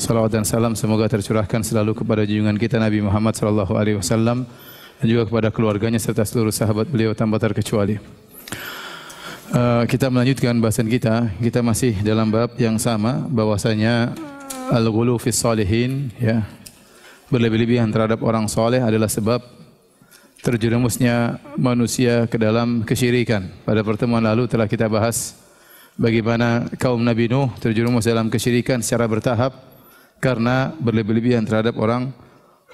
Salawat dan salam semoga tercurahkan selalu kepada junjungan kita Nabi Muhammad sallallahu alaihi wasallam dan juga kepada keluarganya serta seluruh sahabat beliau tanpa terkecuali. Uh, kita melanjutkan bahasan kita. Kita masih dalam bab yang sama bahwasanya al-ghulu fis salihin ya. Berlebih-lebihan terhadap orang soleh adalah sebab terjerumusnya manusia ke dalam kesyirikan. Pada pertemuan lalu telah kita bahas bagaimana kaum Nabi Nuh terjerumus dalam kesyirikan secara bertahap karena berlebih-lebihan terhadap orang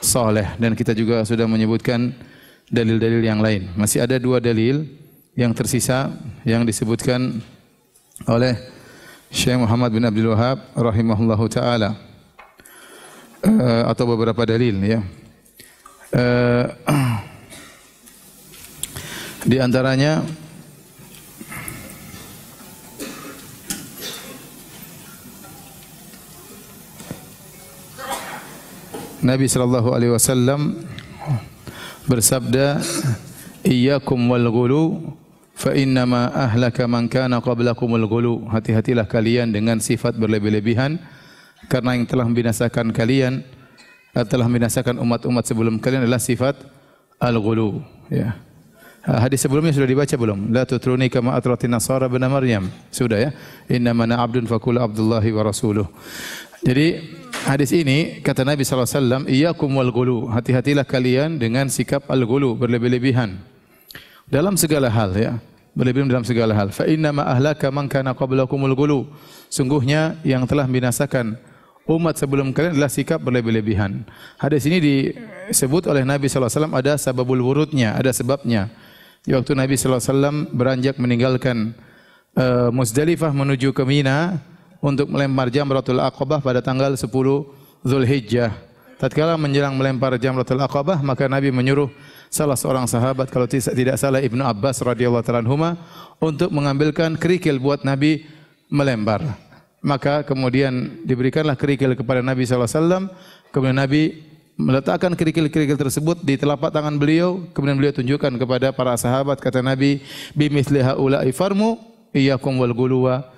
soleh dan kita juga sudah menyebutkan dalil-dalil yang lain. Masih ada dua dalil yang tersisa yang disebutkan oleh Syekh Muhammad bin Abdul Wahab rahimahullahu taala eh, atau beberapa dalil ya. Eh, di antaranya Nabi sallallahu alaihi wasallam bersabda, "Iyyakum wal ghulu fa inna ma ahlaka man kana qablakumul ghulu." Hati-hatilah kalian dengan sifat berlebih-lebihan karena yang telah membinasakan kalian telah membinasakan umat-umat sebelum kalian adalah sifat al-ghulu ya. Ah, hadis sebelumnya sudah dibaca belum? La tutruni kama atratin nasara bin Maryam. Sudah ya. Inna mana abdun fakul abdullahi wa rasuluh. Jadi hadis ini kata Nabi SAW, alaihi wasallam, "Iyyakum wal Hati-hatilah kalian dengan sikap al gulu, berlebih-lebihan. Dalam segala hal ya, berlebihan dalam segala hal. Fa inna ma ahlaka man kana Sungguhnya yang telah binasakan umat sebelum kalian adalah sikap berlebih-lebihan. Hadis ini disebut oleh Nabi SAW alaihi wasallam ada sababul wurudnya, ada sebabnya. Di waktu Nabi SAW alaihi wasallam beranjak meninggalkan uh, Muzdalifah menuju ke Mina, untuk melempar jamratul aqabah pada tanggal 10 Zulhijjah. Tatkala menjelang melempar jamratul aqabah, maka Nabi menyuruh salah seorang sahabat kalau tidak salah Ibnu Abbas radhiyallahu taala untuk mengambilkan kerikil buat Nabi melempar. Maka kemudian diberikanlah kerikil kepada Nabi sallallahu alaihi wasallam. Kemudian Nabi meletakkan kerikil-kerikil tersebut di telapak tangan beliau, kemudian beliau tunjukkan kepada para sahabat kata Nabi, "Bimithli haula'i farmu iyyakum wal guluwa."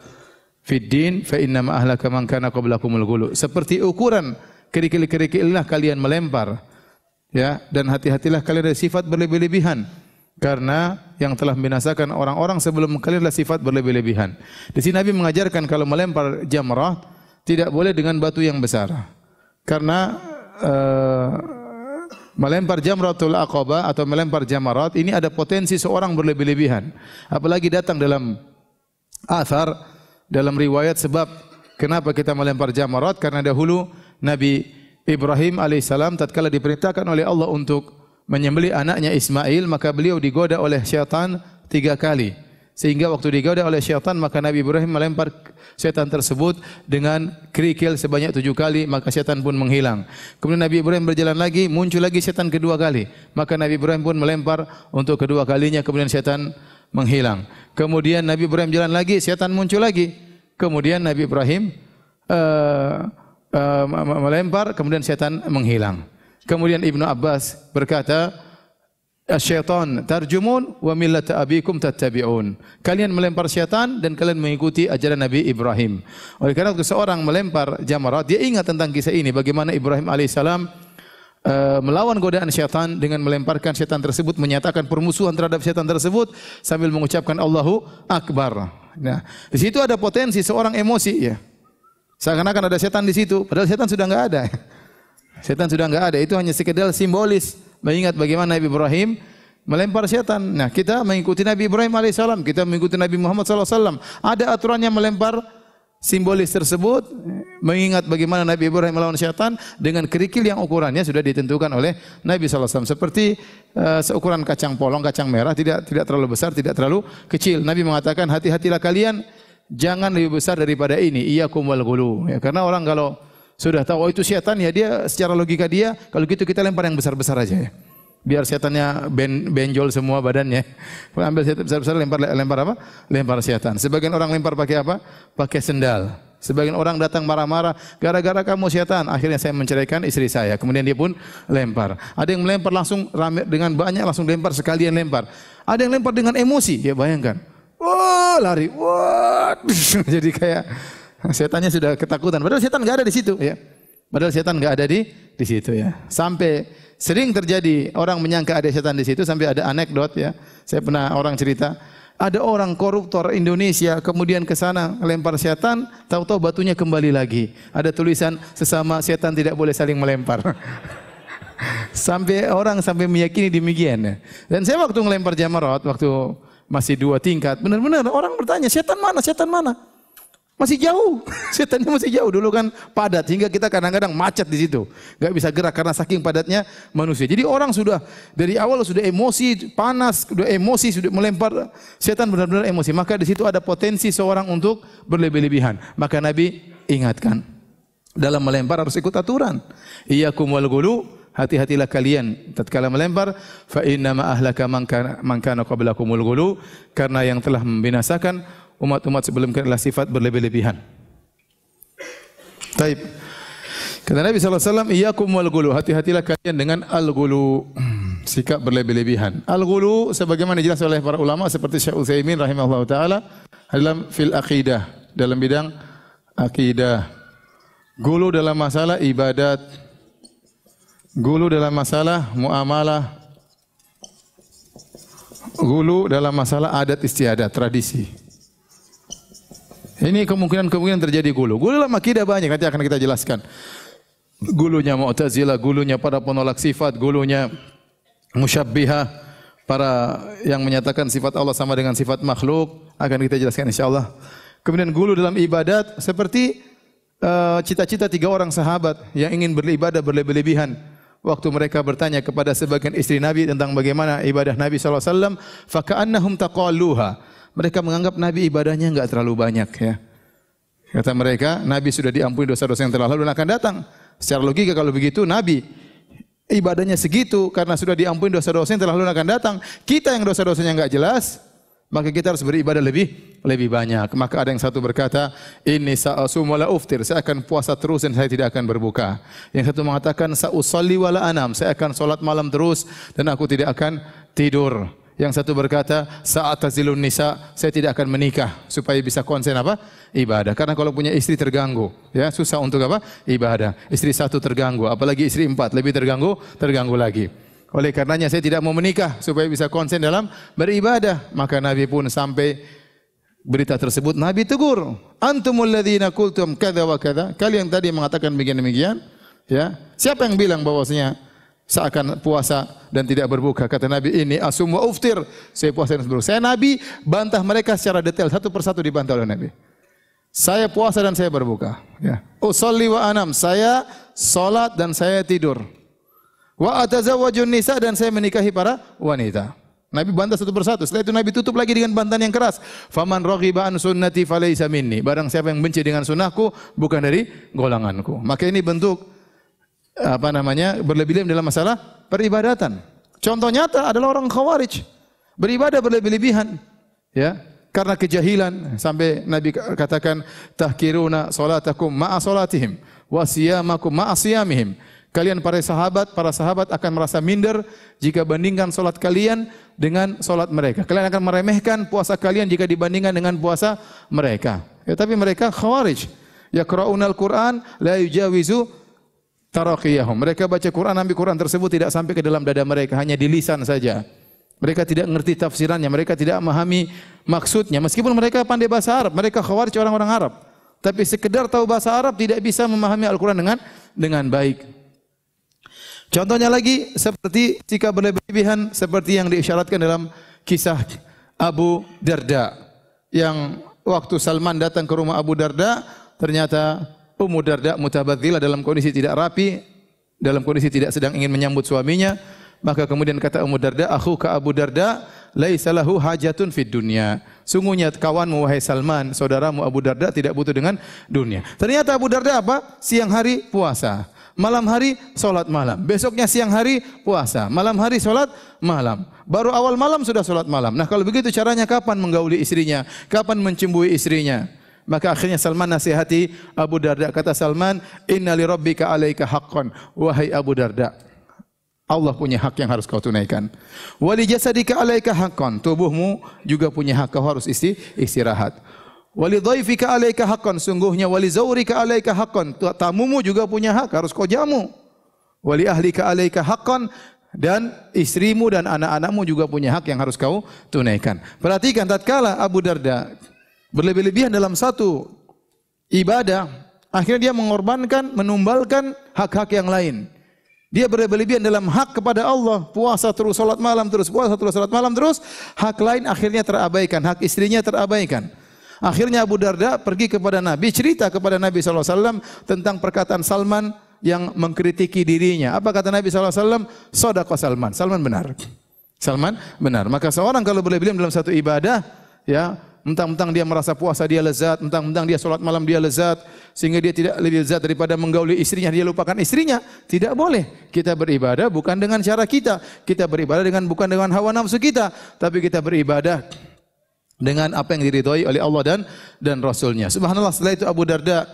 fiddin fa inna ma ahlaka man kana qablakumul ghulu. Seperti ukuran kerikil lah kalian melempar. Ya, dan hati-hatilah kalian dari sifat berlebih-lebihan. Karena yang telah membinasakan orang-orang sebelum kalian adalah sifat berlebih-lebihan. Di sini Nabi mengajarkan kalau melempar jamrah tidak boleh dengan batu yang besar. Karena uh, melempar jamratul aqaba atau melempar jamarat ini ada potensi seorang berlebih-lebihan. Apalagi datang dalam asar dalam riwayat sebab kenapa kita melempar jamarat karena dahulu Nabi Ibrahim alaihissalam tatkala diperintahkan oleh Allah untuk menyembelih anaknya Ismail maka beliau digoda oleh syaitan tiga kali sehingga waktu digoda oleh syaitan maka Nabi Ibrahim melempar syaitan tersebut dengan kerikil sebanyak tujuh kali maka syaitan pun menghilang kemudian Nabi Ibrahim berjalan lagi muncul lagi syaitan kedua kali maka Nabi Ibrahim pun melempar untuk kedua kalinya kemudian syaitan menghilang. Kemudian Nabi Ibrahim jalan lagi, setan muncul lagi. Kemudian Nabi Ibrahim uh, uh, melempar, kemudian setan menghilang. Kemudian Ibnu Abbas berkata, syaitan tarjumun wa millata abikum tattabi'un. Kalian melempar syaitan dan kalian mengikuti ajaran Nabi Ibrahim. Oleh karena itu seorang melempar jamarat, dia ingat tentang kisah ini bagaimana Ibrahim alaihissalam Eh, melawan godaan syaitan dengan melemparkan syaitan tersebut, menyatakan permusuhan terhadap syaitan tersebut sambil mengucapkan Allahu Akbar. Nah, di situ ada potensi seorang emosi ya. Seakan-akan ada setan di situ, padahal setan sudah enggak ada. Setan sudah enggak ada, itu hanya sekedar simbolis mengingat bagaimana Nabi Ibrahim melempar setan. Nah, kita mengikuti Nabi Ibrahim alaihissalam, kita mengikuti Nabi Muhammad sallallahu alaihi wasallam. Ada aturannya melempar simbolis tersebut mengingat bagaimana Nabi Ibrahim melawan syaitan dengan kerikil yang ukurannya sudah ditentukan oleh Nabi SAW. Seperti uh, seukuran kacang polong, kacang merah, tidak tidak terlalu besar, tidak terlalu kecil. Nabi mengatakan hati-hatilah kalian jangan lebih besar daripada ini. Iya kumwal gulu. Ya, karena orang kalau sudah tahu oh, itu syaitan ya dia secara logika dia kalau gitu kita lempar yang besar-besar aja ya biar setannya ben, benjol semua badannya. ambil setan besar-besar lempar lempar apa? Lempar setan. Sebagian orang lempar pakai apa? Pakai sendal. Sebagian orang datang marah-marah, gara-gara kamu setan, akhirnya saya menceraikan istri saya. Kemudian dia pun lempar. Ada yang melempar langsung rame dengan banyak langsung lempar sekalian lempar. Ada yang lempar dengan emosi, ya bayangkan. Wah, lari. Wah. Jadi kayak setannya sudah ketakutan. Padahal setan enggak ada di situ, ya. Padahal setan enggak ada di di situ ya. Sampai Sering terjadi orang menyangka ada setan di situ sampai ada anekdot ya. Saya pernah orang cerita, ada orang koruptor Indonesia kemudian ke sana lempar setan, tahu-tahu batunya kembali lagi. Ada tulisan sesama setan tidak boleh saling melempar. sampai orang sampai meyakini demikian. Dan saya waktu ngelempar jamarat waktu masih dua tingkat, benar-benar orang bertanya, setan mana? Setan mana? Masih jauh, setannya masih jauh. Dulu kan padat, hingga kita kadang-kadang macet di situ. Gak bisa gerak karena saking padatnya manusia. Jadi orang sudah dari awal sudah emosi, panas, sudah emosi, sudah melempar. Setan benar-benar emosi. Maka di situ ada potensi seorang untuk berlebih-lebihan. Maka Nabi ingatkan. Dalam melempar harus ikut aturan. iya wal gulu, hati-hatilah kalian tatkala melempar fa inna ma ahlaka man kana qablakumul ghulu karena yang telah membinasakan umat-umat sebelum kita adalah sifat berlebih-lebihan. Taib. Kata Nabi SAW, Iyakum wal gulu. Hati-hatilah kalian dengan al-gulu. Sikap berlebih-lebihan. Al-gulu, sebagaimana dijelaskan oleh para ulama, seperti Syekh Uthaymin rahimahullah ta'ala, dalam fil akidah. Dalam bidang akidah. Gulu dalam masalah ibadat. Gulu dalam masalah muamalah. Gulu dalam masalah adat istiadat, tradisi. Ini kemungkinan-kemungkinan terjadi gulu. Gulu dalam akidah banyak, nanti akan kita jelaskan. Gulunya Mu'tazila, gulunya para penolak sifat, gulunya musyabbiha, para yang menyatakan sifat Allah sama dengan sifat makhluk, akan kita jelaskan insya Allah. Kemudian gulu dalam ibadat seperti eh, cita-cita uh, tiga orang sahabat yang ingin beribadah berlebih-lebihan. Waktu mereka bertanya kepada sebagian istri Nabi tentang bagaimana ibadah Nabi SAW, alaihi wasallam, faka'annahum taqalluha. Mereka menganggap Nabi ibadahnya enggak terlalu banyak ya. Kata mereka, Nabi sudah diampuni dosa-dosa yang terlalu lalu dan akan datang. Secara logika kalau begitu Nabi ibadahnya segitu karena sudah diampuni dosa-dosa yang terlalu lalu dan akan datang. Kita yang dosa-dosanya enggak jelas, maka kita harus beribadah lebih lebih banyak. Maka ada yang satu berkata, ini sa'asum wala uftir, saya akan puasa terus dan saya tidak akan berbuka. Yang satu mengatakan sa'usalli wala anam, saya akan solat malam terus dan aku tidak akan tidur. Yang satu berkata, saat tazilun nisa, saya tidak akan menikah supaya bisa konsen apa? Ibadah. Karena kalau punya istri terganggu, ya susah untuk apa? Ibadah. Istri satu terganggu, apalagi istri empat lebih terganggu, terganggu lagi. Oleh karenanya saya tidak mau menikah supaya bisa konsen dalam beribadah. Maka Nabi pun sampai berita tersebut Nabi tegur, "Antumul ladzina qultum kadza wa kadza." Kalian tadi mengatakan begini demikian, ya. Siapa yang bilang bahwasanya seakan puasa dan tidak berbuka. Kata Nabi, ini asum wa uftir. Saya puasa dan berbuka. Saya Nabi bantah mereka secara detail. Satu persatu dibantah oleh Nabi. Saya puasa dan saya berbuka. Ya. Usolli wa anam. Saya solat dan saya tidur. Wa atazawwajun nisa dan saya menikahi para wanita. Nabi bantah satu persatu. Setelah itu Nabi tutup lagi dengan bantahan yang keras. Faman raghiba an sunnati falaysa minni. Barang siapa yang benci dengan sunnahku bukan dari golanganku Maka ini bentuk apa namanya berlebih lebih dalam masalah peribadatan. Contoh nyata adalah orang khawarij beribadah berlebih-lebihan, ya karena kejahilan sampai Nabi katakan tahkiruna salatakum ma'a salatihim wa siyamakum ma'a siyamihim. Kalian para sahabat, para sahabat akan merasa minder jika bandingkan salat kalian dengan salat mereka. Kalian akan meremehkan puasa kalian jika dibandingkan dengan puasa mereka. Ya, tapi mereka khawarij. Yaqra'una al-Qur'an la yujawizu Tarakiyahum. Mereka baca Quran, ambil Quran tersebut tidak sampai ke dalam dada mereka, hanya di lisan saja. Mereka tidak mengerti tafsirannya, mereka tidak memahami maksudnya. Meskipun mereka pandai bahasa Arab, mereka khawarij orang-orang Arab. Tapi sekedar tahu bahasa Arab tidak bisa memahami Al-Quran dengan dengan baik. Contohnya lagi seperti jika berlebihan seperti yang diisyaratkan dalam kisah Abu Darda yang waktu Salman datang ke rumah Abu Darda ternyata Ummu Darda dalam kondisi tidak rapi, dalam kondisi tidak sedang ingin menyambut suaminya, maka kemudian kata Ummu Darda, "Aku ka Abu Darda, laisa lahu hajatun fid dunya." Sungguhnya kawanmu wahai Salman, saudaramu Abu Darda tidak butuh dengan dunia. Ternyata Abu Darda apa? Siang hari puasa. Malam hari solat malam. Besoknya siang hari puasa. Malam hari solat malam. Baru awal malam sudah solat malam. Nah kalau begitu caranya kapan menggauli istrinya? Kapan mencembui istrinya? Maka akhirnya Salman nasihati Abu Darda. Kata Salman, Inna li rabbika alaika haqqan. Wahai Abu Darda. Allah punya hak yang harus kau tunaikan. Wali jasadika alaika haqqan. Tubuhmu juga punya hak kau harus isti, istirahat. Wali dhaifika alaika haqqan. Sungguhnya wali zaurika alaika haqqan. Tamumu juga punya hak harus kau jamu. Wali ahlika alaika haqqan dan istrimu dan anak-anakmu juga punya hak yang harus kau tunaikan. Perhatikan tatkala Abu Darda berlebih-lebihan dalam satu ibadah, akhirnya dia mengorbankan, menumbalkan hak-hak yang lain. Dia berlebihan dalam hak kepada Allah, puasa terus, sholat malam terus, puasa terus, sholat malam terus, hak lain akhirnya terabaikan, hak istrinya terabaikan. Akhirnya Abu Darda pergi kepada Nabi, cerita kepada Nabi SAW tentang perkataan Salman yang mengkritiki dirinya. Apa kata Nabi SAW? Sodaqa Salman. Salman benar. Salman benar. Maka seorang kalau berlebihan dalam satu ibadah, ya mentang-mentang dia merasa puasa dia lezat, mentang-mentang dia sholat malam dia lezat, sehingga dia tidak lebih lezat daripada menggauli istrinya, dia lupakan istrinya. Tidak boleh. Kita beribadah bukan dengan cara kita. Kita beribadah dengan bukan dengan hawa nafsu kita, tapi kita beribadah dengan apa yang diridhoi oleh Allah dan dan Rasulnya. Subhanallah setelah itu Abu Darda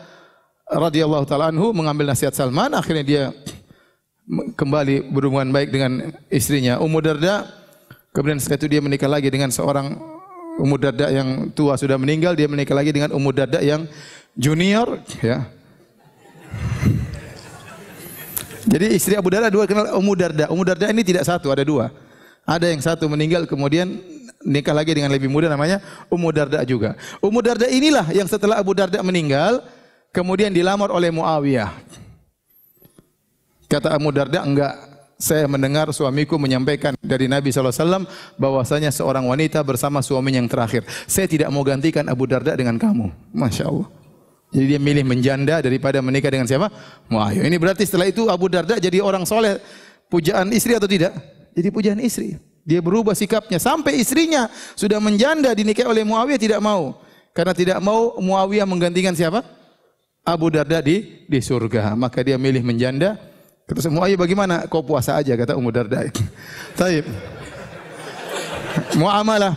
radhiyallahu taala anhu mengambil nasihat Salman akhirnya dia kembali berhubungan baik dengan istrinya Ummu Darda kemudian setelah itu dia menikah lagi dengan seorang umur Darda yang tua sudah meninggal, dia menikah lagi dengan umur Darda yang junior, ya. Jadi istri Abu Darda dua kenal Umu Darda. Darda ini tidak satu, ada dua. Ada yang satu meninggal kemudian nikah lagi dengan lebih muda namanya Umu Darda juga. Umu Darda inilah yang setelah Abu Darda meninggal kemudian dilamar oleh Muawiyah. Kata Umu Darda enggak saya mendengar suamiku menyampaikan dari Nabi SAW bahwasanya seorang wanita bersama suaminya yang terakhir. Saya tidak mau gantikan Abu Darda dengan kamu. Masya Allah. Jadi dia milih menjanda daripada menikah dengan siapa? Muawiyah. Ini berarti setelah itu Abu Darda jadi orang soleh pujaan istri atau tidak? Jadi pujaan istri. Dia berubah sikapnya sampai istrinya sudah menjanda dinikahi oleh Muawiyah tidak mau. Karena tidak mau Muawiyah menggantikan siapa? Abu Darda di di surga. Maka dia milih menjanda Kata semua ayo bagaimana? Kau puasa aja, kata Ummu Darda. Taib. Muamalah.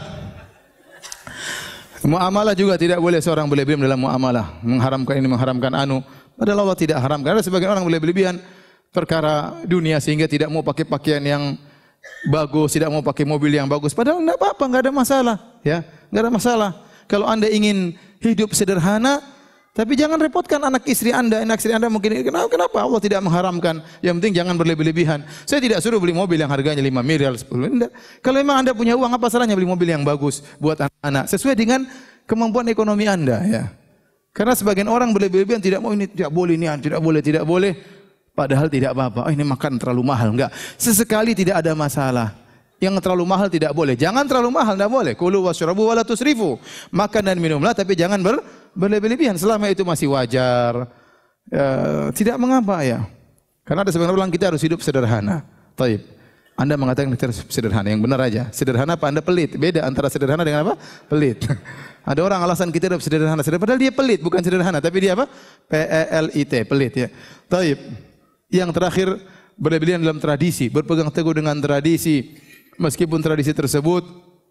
Muamalah juga tidak boleh seorang berlebihan dalam muamalah. Mengharamkan ini, mengharamkan anu. Padahal Allah tidak haramkan. Ada sebagian orang berlebihan perkara dunia sehingga tidak mau pakai pakaian yang bagus, tidak mau pakai mobil yang bagus. Padahal tidak apa-apa, nggak ada masalah, ya, nggak ada masalah. Kalau anda ingin hidup sederhana, tapi jangan repotkan anak istri Anda, anak istri Anda mungkin kenapa kenapa Allah tidak mengharamkan? Yang penting jangan berlebih-lebihan. Saya tidak suruh beli mobil yang harganya 5 miliar, sepuluh miliar. Kalau memang Anda punya uang apa salahnya beli mobil yang bagus buat anak-anak sesuai dengan kemampuan ekonomi Anda ya. Karena sebagian orang berlebih-lebihan tidak mau ini tidak boleh ini ah, tidak boleh tidak boleh padahal tidak apa-apa. Oh ini makan terlalu mahal enggak. Sesekali tidak ada masalah. Yang terlalu mahal tidak boleh. Jangan terlalu mahal tidak boleh. Kulu wasyurabu walatusrifu. Makan dan minumlah tapi jangan ber berlebih-lebihan selama itu masih wajar. Ya, tidak mengapa ya. Karena ada sebagian orang kita harus hidup sederhana. Taib. Anda mengatakan kita harus sederhana, yang benar aja. Sederhana apa Anda pelit? Beda antara sederhana dengan apa? Pelit. ada orang alasan kita hidup sederhana, sederhana padahal dia pelit, bukan sederhana, tapi dia apa? P E L I T, pelit ya. Taib. Yang terakhir berlebihan dalam tradisi, berpegang teguh dengan tradisi meskipun tradisi tersebut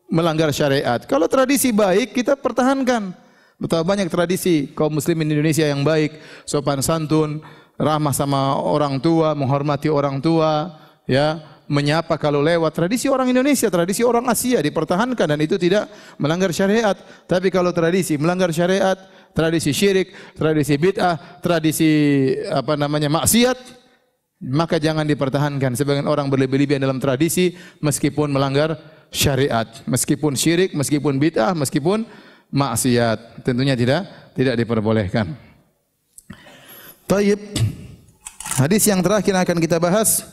melanggar syariat. Kalau tradisi baik kita pertahankan. Betapa banyak tradisi kaum muslimin Indonesia yang baik, sopan santun, ramah sama orang tua, menghormati orang tua, ya, menyapa kalau lewat. Tradisi orang Indonesia, tradisi orang Asia dipertahankan dan itu tidak melanggar syariat. Tapi kalau tradisi melanggar syariat, tradisi syirik, tradisi bid'ah, tradisi apa namanya maksiat, maka jangan dipertahankan. Sebagian orang berlebih-lebihan dalam tradisi meskipun melanggar syariat, meskipun syirik, meskipun bid'ah, meskipun maksiat. Tentunya tidak tidak diperbolehkan. Taib. Hadis yang terakhir akan kita bahas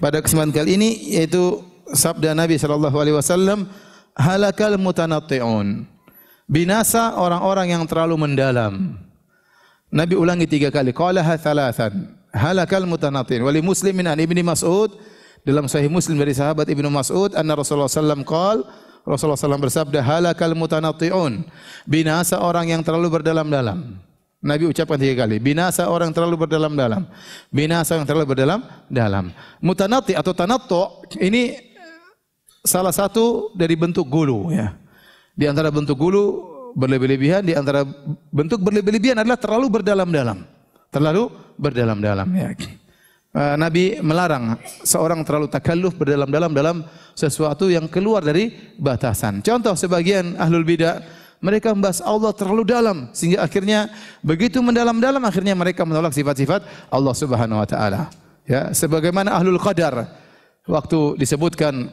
pada kesempatan kali ini yaitu sabda Nabi sallallahu alaihi wasallam halakal mutanatti'un. Binasa orang-orang yang terlalu mendalam. Nabi ulangi tiga kali. Qala thalathan. Halakal mutanatin. Wali Muslimin an Ibni Mas'ud dalam sahih Muslim dari sahabat Ibnu Mas'ud anna Rasulullah saw alaihi Rasulullah SAW bersabda, halakal mutanati'un. Binasa orang yang terlalu berdalam-dalam. Nabi ucapkan tiga kali. Binasa orang yang terlalu berdalam-dalam. Binasa yang terlalu berdalam-dalam. Mutanati atau tanato ini salah satu dari bentuk gulu ya. Di antara bentuk gulu berlebih-lebihan, di antara bentuk berlebih-lebihan adalah terlalu berdalam-dalam. Terlalu berdalam-dalam ya. Eh, Nabi melarang seorang terlalu takalluf berdalam-dalam dalam sesuatu yang keluar dari batasan. Contoh sebagian ahlul bidah mereka membahas Allah terlalu dalam sehingga akhirnya begitu mendalam-dalam akhirnya mereka menolak sifat-sifat Allah Subhanahu wa taala. Ya, sebagaimana ahlul qadar waktu disebutkan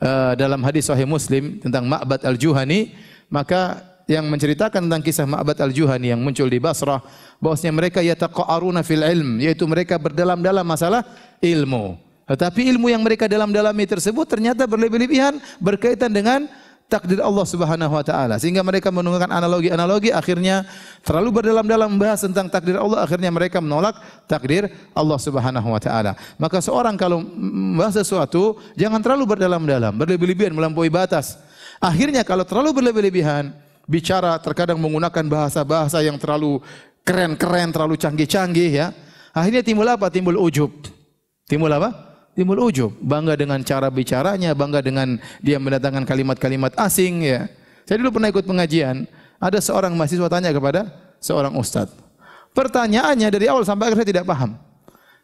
uh, dalam hadis sahih Muslim tentang Ma'bad Al-Juhani, maka yang menceritakan tentang kisah Ma'bad al-Juhani yang muncul di Basrah bahwasanya mereka aruna fil ilm yaitu mereka berdalam-dalam masalah ilmu. Tetapi ilmu yang mereka dalam-dalami tersebut ternyata berlebih-lebihan berkaitan dengan takdir Allah Subhanahu wa taala sehingga mereka menggunakan analogi-analogi akhirnya terlalu berdalam-dalam membahas tentang takdir Allah akhirnya mereka menolak takdir Allah Subhanahu wa taala maka seorang kalau membahas sesuatu jangan terlalu berdalam-dalam berlebih-lebihan melampaui batas akhirnya kalau terlalu berlebih-lebihan bicara terkadang menggunakan bahasa-bahasa yang terlalu keren-keren, terlalu canggih-canggih ya. Akhirnya timbul apa? Timbul ujub. Timbul apa? Timbul ujub. Bangga dengan cara bicaranya, bangga dengan dia mendatangkan kalimat-kalimat asing ya. Saya dulu pernah ikut pengajian, ada seorang mahasiswa tanya kepada seorang ustadz. Pertanyaannya dari awal sampai akhir saya tidak paham.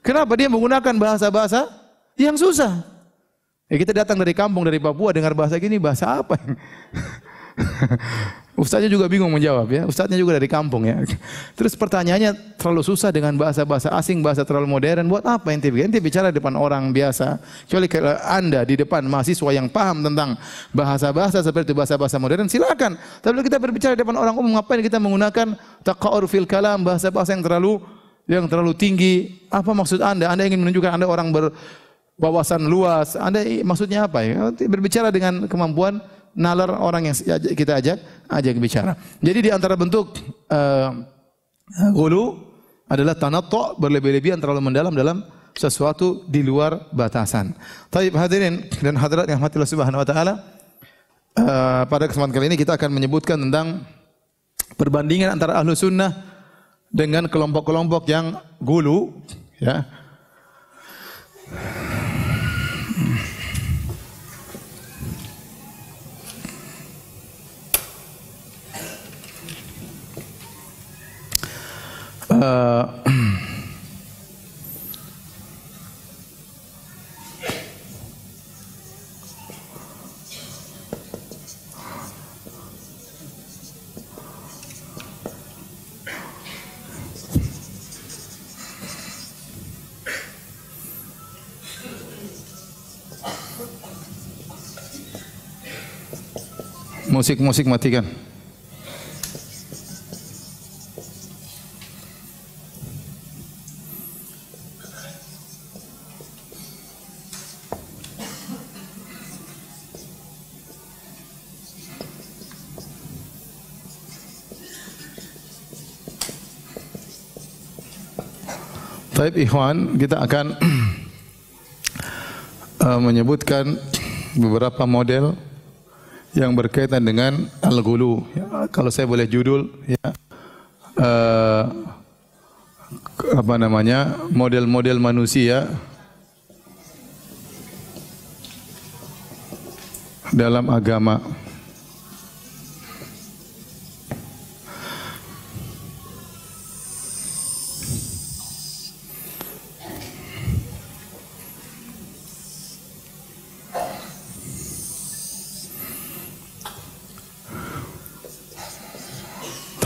Kenapa dia menggunakan bahasa-bahasa yang susah? Ya, kita datang dari kampung dari Papua dengar bahasa gini bahasa apa? Ustadznya juga bingung menjawab ya. Ustadznya juga dari kampung ya. Terus pertanyaannya terlalu susah dengan bahasa-bahasa asing, bahasa terlalu modern. Buat apa ente? Ente bicara di depan orang biasa. Kecuali kalau Anda di depan mahasiswa yang paham tentang bahasa-bahasa seperti bahasa-bahasa modern, silakan. Tapi kalau kita berbicara depan orang umum, apa ngapain kita menggunakan taqaur fil kalam, bahasa-bahasa yang terlalu yang terlalu tinggi. Apa maksud Anda? Anda ingin menunjukkan Anda orang berwawasan luas. Anda maksudnya apa ya? Berbicara dengan kemampuan nalar orang yang kita ajak ajak bicara. Jadi di antara bentuk uh, eh, eh, gulu adalah tok berlebih-lebihan terlalu mendalam dalam sesuatu di luar batasan. Tapi hadirin dan hadirat yang mati subhanahu wa ta'ala. Uh, pada kesempatan kali ini kita akan menyebutkan tentang perbandingan antara ahlu sunnah dengan kelompok-kelompok yang gulu. Ya. musik-musik matikan. Baik Ikhwan, kita akan eh, menyebutkan beberapa model yang berkaitan dengan al-ghulu. Ya, kalau saya boleh judul ya uh, apa namanya? model-model manusia dalam agama.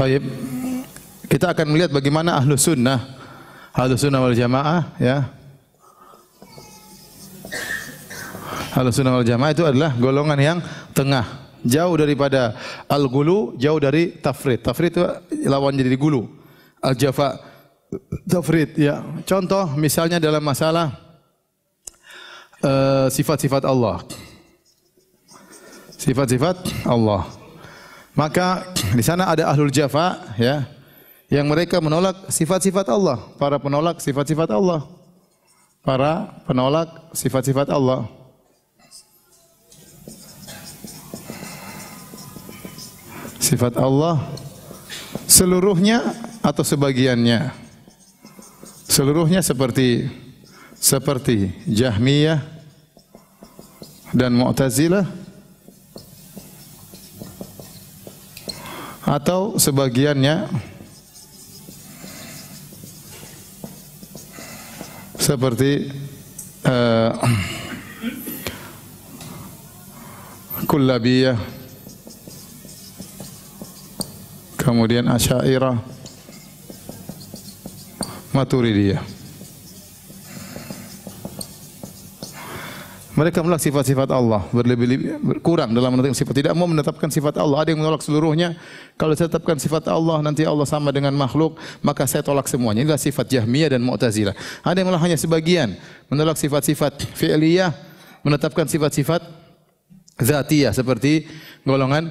Taib. Kita akan melihat bagaimana ahlu sunnah, ahlu sunnah wal jamaah, ya. Ahlu sunnah wal jamaah itu adalah golongan yang tengah. Jauh daripada al-gulu, jauh dari tafrid. Tafrid itu lawan jadi gulu. Al-jafa, tafrid. Ya. Contoh misalnya dalam masalah eh, sifat-sifat uh, sifat -sifat Allah. Sifat-sifat Allah. Maka di sana ada ahlul jafa ya yang mereka menolak sifat-sifat Allah, para penolak sifat-sifat Allah. Para penolak sifat-sifat Allah. Sifat Allah seluruhnya atau sebagiannya. Seluruhnya seperti seperti Jahmiyah dan Mu'tazilah atau sebagiannya seperti uh, kullabiyah kemudian asyairah maturidiyah Mereka menolak sifat-sifat Allah, berlebih-lebih kurang dalam menetapkan sifat. Tidak mau menetapkan sifat Allah. Ada yang menolak seluruhnya. Kalau saya tetapkan sifat Allah, nanti Allah sama dengan makhluk, maka saya tolak semuanya. Inilah sifat Jahmiyah dan Mu'tazilah. Ada yang menolak hanya sebagian, menolak sifat-sifat fi'liyah, menetapkan sifat-sifat zatiyah seperti golongan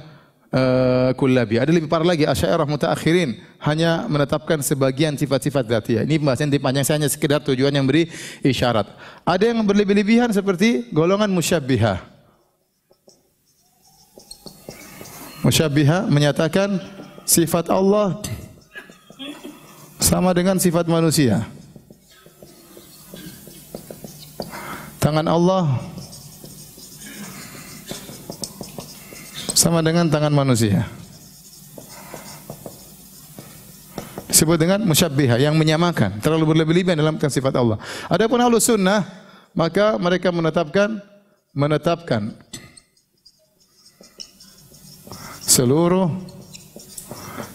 Eh, kullabi. Ada lebih parah lagi asy'ariyah mutaakhirin hanya menetapkan sebagian sifat-sifat dzatiyah. Ini pembahasan panjang saya hanya sekedar tujuan yang beri isyarat. Ada yang berlebih-lebihan seperti golongan musyabbihah. Musyabbihah menyatakan sifat Allah sama dengan sifat manusia. Tangan Allah sama dengan tangan manusia. Disebut dengan musyabbiha yang menyamakan, terlalu berlebih-lebihan dalam sifat Allah. Adapun ahlu sunnah, maka mereka menetapkan menetapkan seluruh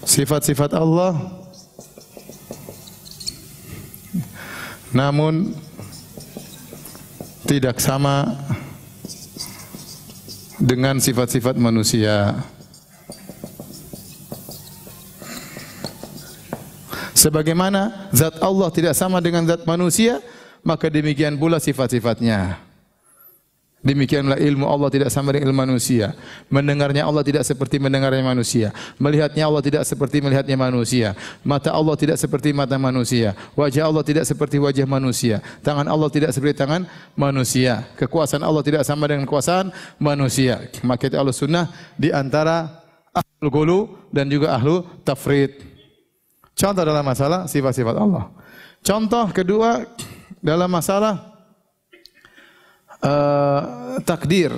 sifat-sifat Allah namun tidak sama dengan sifat-sifat manusia. Sebagaimana zat Allah tidak sama dengan zat manusia, maka demikian pula sifat-sifatnya. Demikianlah ilmu Allah tidak sama dengan ilmu manusia. Mendengarnya Allah tidak seperti mendengarnya manusia. Melihatnya Allah tidak seperti melihatnya manusia. Mata Allah tidak seperti mata manusia. Wajah Allah tidak seperti wajah manusia. Tangan Allah tidak seperti tangan manusia. Kekuasaan Allah tidak sama dengan kekuasaan manusia. Maka itu sunnah di antara ahlu gulu dan juga ahlu tafrid. Contoh dalam masalah sifat-sifat Allah. Contoh kedua dalam masalah Eh, takdir.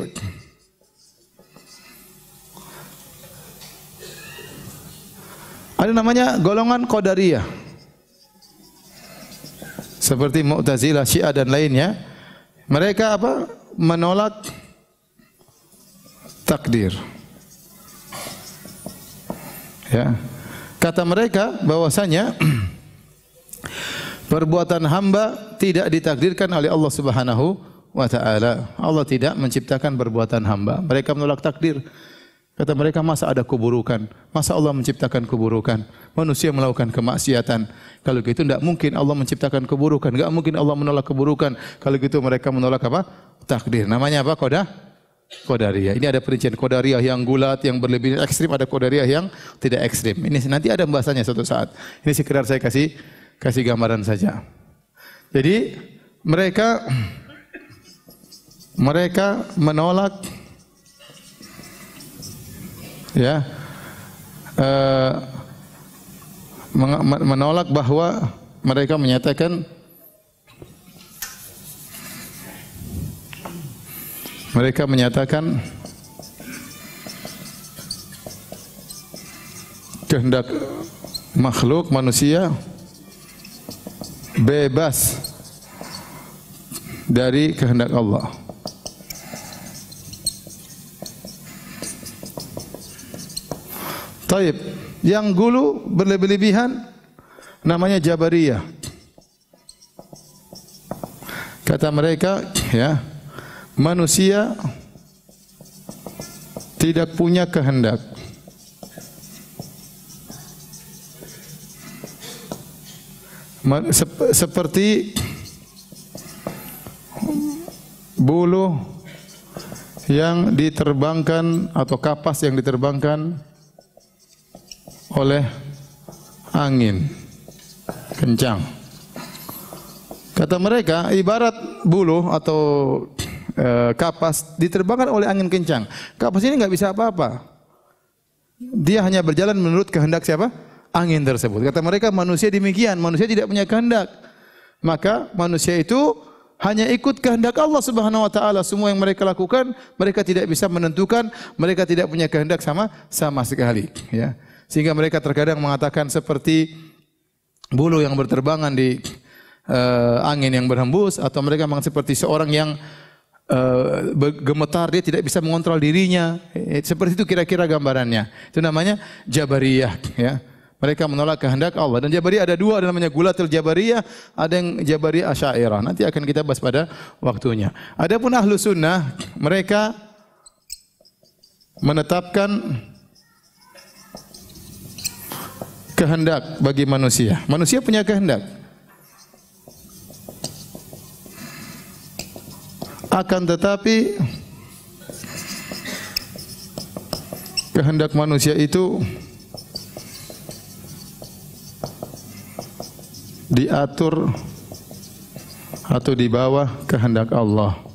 Ada namanya golongan Qadariyah. Seperti Mu'tazilah, Syiah dan lainnya. Mereka apa? Menolak takdir. Ya. Kata mereka bahwasanya perbuatan hamba tidak ditakdirkan oleh Allah Subhanahu wa taala. Allah tidak menciptakan perbuatan hamba. Mereka menolak takdir. Kata mereka, masa ada keburukan? Masa Allah menciptakan keburukan? Manusia melakukan kemaksiatan. Kalau gitu tidak mungkin Allah menciptakan keburukan. Tidak mungkin Allah menolak keburukan. Kalau gitu mereka menolak apa? Takdir. Namanya apa? Kodah? ria. Ini ada perincian ria yang gulat, yang berlebihan ekstrim. Ada ria yang tidak ekstrim. Ini nanti ada bahasanya suatu saat. Ini sekedar saya kasih kasih gambaran saja. Jadi mereka mereka menolak ya eh, menolak bahwa mereka menyatakan mereka menyatakan kehendak makhluk manusia bebas dari kehendak Allah. Taib. Yang gulu berlebih-lebihan namanya Jabariyah. Kata mereka, ya, manusia tidak punya kehendak. seperti bulu yang diterbangkan atau kapas yang diterbangkan oleh angin kencang. Kata mereka, ibarat bulu atau e, kapas diterbangkan oleh angin kencang. Kapas ini nggak bisa apa-apa. Dia hanya berjalan menurut kehendak siapa? Angin tersebut. Kata mereka, manusia demikian. Manusia tidak punya kehendak. Maka manusia itu hanya ikut kehendak Allah Subhanahu wa taala. Semua yang mereka lakukan, mereka tidak bisa menentukan, mereka tidak punya kehendak sama sama sekali, ya. Sehingga mereka terkadang mengatakan seperti bulu yang berterbangan di uh, angin yang berhembus atau mereka memang seperti seorang yang uh, gemetar dia tidak bisa mengontrol dirinya eh, seperti itu kira-kira gambarannya itu namanya jabariyah ya mereka menolak kehendak Allah dan Jabariyah ada dua ada namanya Gulatul Jabariyah ada yang Jabariyah asyairah nanti akan kita bahas pada waktunya adapun ahlu sunnah mereka menetapkan kehendak bagi manusia. Manusia punya kehendak. Akan tetapi kehendak manusia itu diatur atau di bawah kehendak Allah.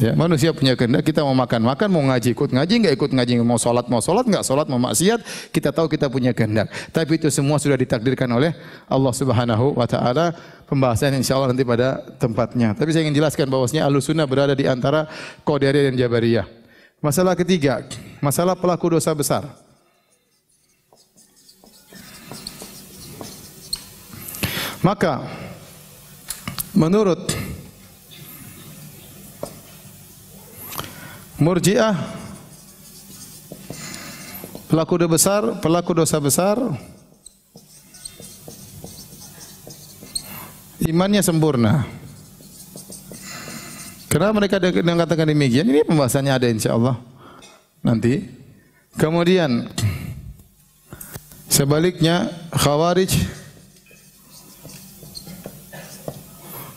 Ya, manusia punya kehendak, kita mau makan makan, mau ngaji ikut ngaji, nggak ikut ngaji, mau sholat mau sholat, nggak sholat mau maksiat, kita tahu kita punya kehendak. Tapi itu semua sudah ditakdirkan oleh Allah Subhanahu wa taala. Pembahasan insya Allah nanti pada tempatnya. Tapi saya ingin jelaskan bahwasanya Ahlus Sunnah berada di antara Qadariyah dan Jabariyah. Masalah ketiga, masalah pelaku dosa besar. Maka menurut Murji'ah pelaku dosa besar, pelaku dosa besar imannya sempurna. Kenapa mereka yang katakan demikian? Ini pembahasannya ada insya Allah nanti. Kemudian sebaliknya Khawarij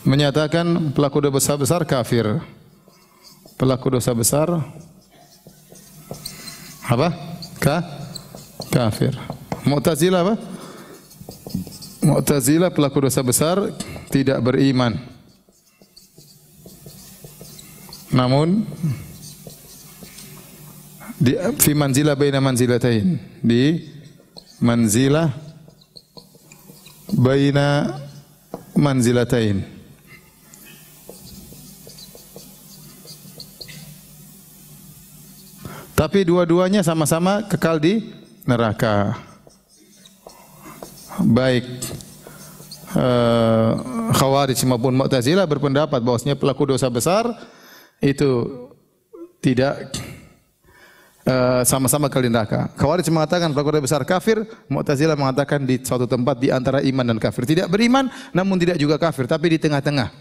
menyatakan pelaku dosa besar kafir pelaku dosa besar apa? Ka kafir. Mu'tazilah apa? Mu'tazilah pelaku dosa besar tidak beriman. Namun di fi manzila baina manzilatain di manzilah baina manzilatain Tapi dua-duanya sama-sama kekal di neraka. Baik eh, Khawarij maupun Mu'tazilah berpendapat bahwasanya pelaku dosa besar itu tidak eh, sama-sama kekal kali neraka. Khawarij mengatakan pelaku dosa besar kafir, Mu'tazilah mengatakan di suatu tempat di antara iman dan kafir. Tidak beriman namun tidak juga kafir, tapi di tengah-tengah.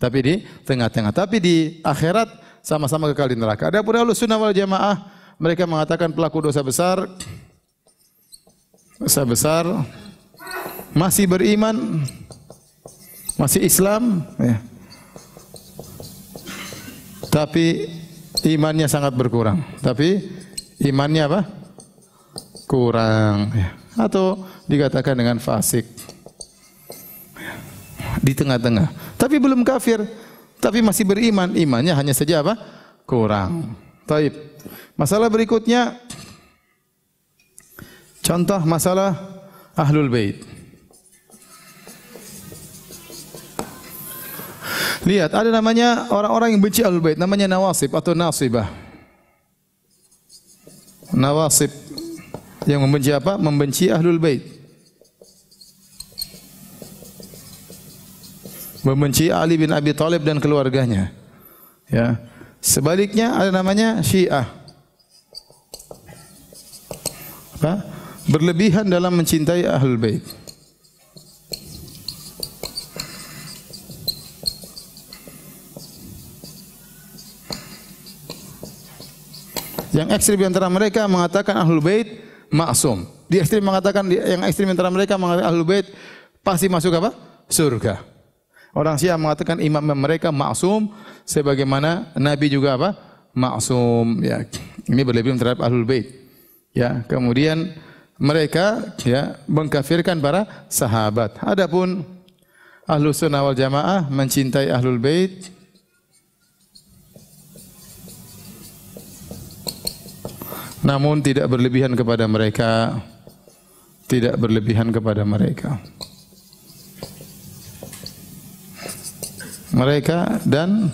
Tapi di tengah-tengah. Tapi di akhirat sama-sama kekal di neraka. Adapun pun Ahlus Sunnah wal Jamaah mereka mengatakan pelaku dosa besar dosa besar masih beriman masih Islam ya. Tapi imannya sangat berkurang. Tapi imannya apa? Kurang ya. Atau dikatakan dengan fasik. Ya. Di tengah-tengah. Tapi belum kafir, tapi masih beriman. Imannya hanya saja apa? Kurang. Taib. Masalah berikutnya contoh masalah Ahlul Bait. Lihat, ada namanya orang-orang yang benci Ahlul Bait, namanya nawasib atau nasibah. Nawasib yang membenci apa? Membenci Ahlul Bait. Membenci Ali bin Abi Thalib dan keluarganya. Ya. Sebaliknya ada namanya Syiah. Apa? Berlebihan dalam mencintai Ahlul Bait. Yang ekstrim antara mereka mengatakan Ahlul Bait maksum. Di ekstrim mengatakan yang ekstrim antara mereka mengatakan Ahlul Bait pasti masuk apa? Surga. Orang Syiah mengatakan imam mereka maksum sebagaimana Nabi juga apa? Maksum ya. Ini berlebihan terhadap Ahlul Bait. Ya, kemudian mereka ya mengkafirkan para sahabat. Adapun Ahlus Sunnah wal Jamaah mencintai Ahlul Bait namun tidak berlebihan kepada mereka tidak berlebihan kepada mereka. mereka dan